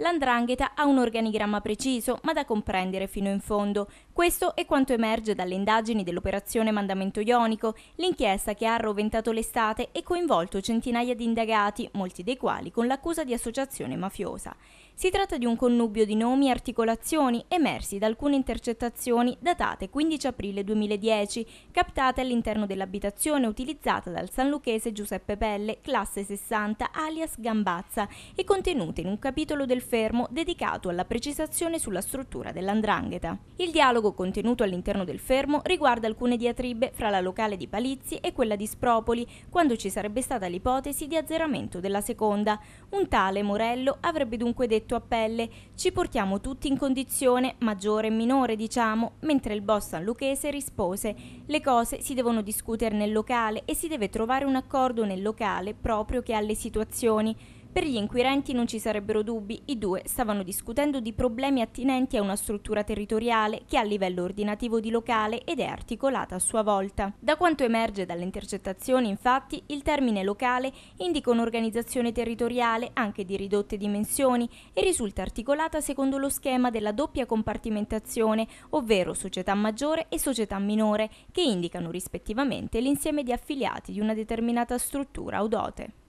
L'andrangheta ha un organigramma preciso, ma da comprendere fino in fondo. Questo è quanto emerge dalle indagini dell'operazione Mandamento Ionico, l'inchiesta che ha arroventato l'estate e coinvolto centinaia di indagati, molti dei quali con l'accusa di associazione mafiosa. Si tratta di un connubio di nomi e articolazioni emersi da alcune intercettazioni datate 15 aprile 2010, captate all'interno dell'abitazione utilizzata dal sanluchese Giuseppe Pelle, classe 60, alias Gambazza, e contenute in un capitolo del fermo dedicato alla precisazione sulla struttura dell'andrangheta. Il dialogo contenuto all'interno del fermo riguarda alcune diatribe fra la locale di Palizzi e quella di Spropoli, quando ci sarebbe stata l'ipotesi di azzeramento della seconda. Un tale Morello avrebbe dunque detto a Pelle «Ci portiamo tutti in condizione, maggiore e minore diciamo», mentre il boss sanluchese rispose «Le cose si devono discutere nel locale e si deve trovare un accordo nel locale proprio che alle situazioni». Per gli inquirenti non ci sarebbero dubbi, i due stavano discutendo di problemi attinenti a una struttura territoriale che ha livello ordinativo di locale ed è articolata a sua volta. Da quanto emerge dalle intercettazioni, infatti, il termine locale indica un'organizzazione territoriale anche di ridotte dimensioni e risulta articolata secondo lo schema della doppia compartimentazione, ovvero società maggiore e società minore, che indicano rispettivamente l'insieme di affiliati di una determinata struttura o dote.